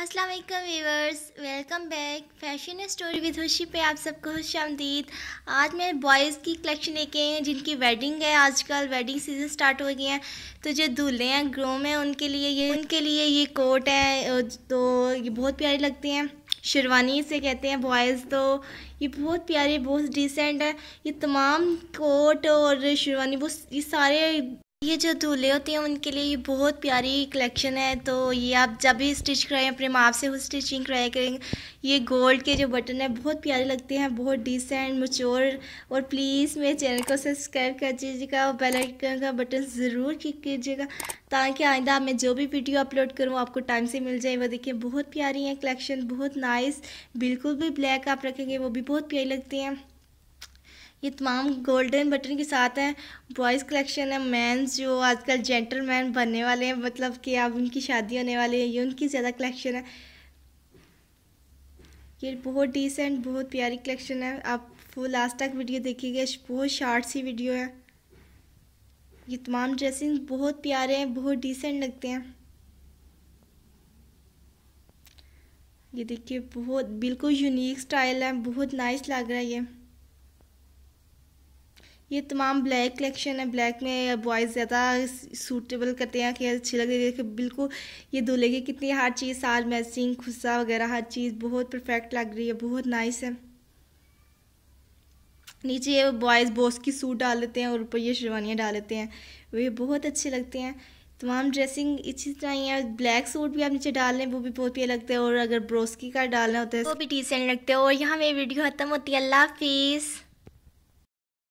अस्सलाम वालेकुम welcome back fashion story with Hushi पे आप सबको खुश आमदीद आज मैं बॉयज़ की कलेक्शन लेके हैं जिनकी वेडिंग है आजकल वेडिंग सीज़न स्टार्ट हो गई है तो जो दूल्हे हैं ग्रोम हैं उनके लिए ये उनके लिए ये कोट है तो ये बहुत प्यारे लगते हैं शेरवानी से कहते हैं बॉयज़ तो ये बहुत प्यारे बहुत डिसेंट है ये तमाम कोट और शेरवानी वो ये सारे ये जो दूल्हे होते हैं उनके लिए बहुत प्यारी कलेक्शन है तो ये आप जब भी स्टिच कराएं अपने माप से वो स्टिचिंग कराया करेंगे ये गोल्ड के जो बटन है बहुत प्यारे लगते हैं बहुत डिसेंट मच्योर और प्लीज़ मेरे चैनल को सब्सक्राइब कर दीजिएगा और बेल आइकन का बटन ज़रूर क्लिक कीजिएगा ताकि आइंदा मैं जो भी वीडियो अपलोड करूँ आपको टाइम से मिल जाए वो देखिए बहुत प्यारी है कलेक्शन बहुत नाइस बिल्कुल भी ब्लैक आप रखेंगे वो भी बहुत प्यारी लगती हैं ये तमाम गोल्डन बटन के साथ हैं बॉयज़ कलेक्शन है मैंस जो आजकल जेंटलमैन बनने वाले हैं मतलब कि अब उनकी शादी होने वाली है ये उनकी ज़्यादा कलेक्शन है ये बहुत डिसेंट बहुत प्यारी कलेक्शन है आप फुल लास्ट तक वीडियो देखिएगा बहुत शार्ट सी वीडियो है ये तमाम ड्रेसिंग बहुत प्यारे हैं बहुत डिसेंट लगते हैं ये देखिए बहुत बिल्कुल यूनिक स्टाइल है बहुत नाइस लग रहा है ये ये तमाम ब्लैक कलेक्शन है ब्लैक में बॉयज़ ज़्यादा सूटेबल करते हैं कि अच्छी लग रही है बिल्कुल ये दूल्हे की कितनी हर चीज़ साल मैचिंग खुस्सा वगैरह हर चीज़ बहुत परफेक्ट लग रही है बहुत नाइस है नीचे ये बॉयज़ बॉस की सूट डाल देते हैं और ऊपर ये शेरवानियाँ डाल लेते हैं वे बहुत अच्छे लगते हैं तमाम ड्रेसिंग इसी तरह ही है ब्लैक सूट भी आप नीचे डाल लें वो भी बहुत प्यारा लगता है और अगर ब्रोस्की का डालना होता है वो भी डिसेंट लगते हैं और यहाँ मेरी वीडियो ख़त्म होती है अल्लाह हाफिज़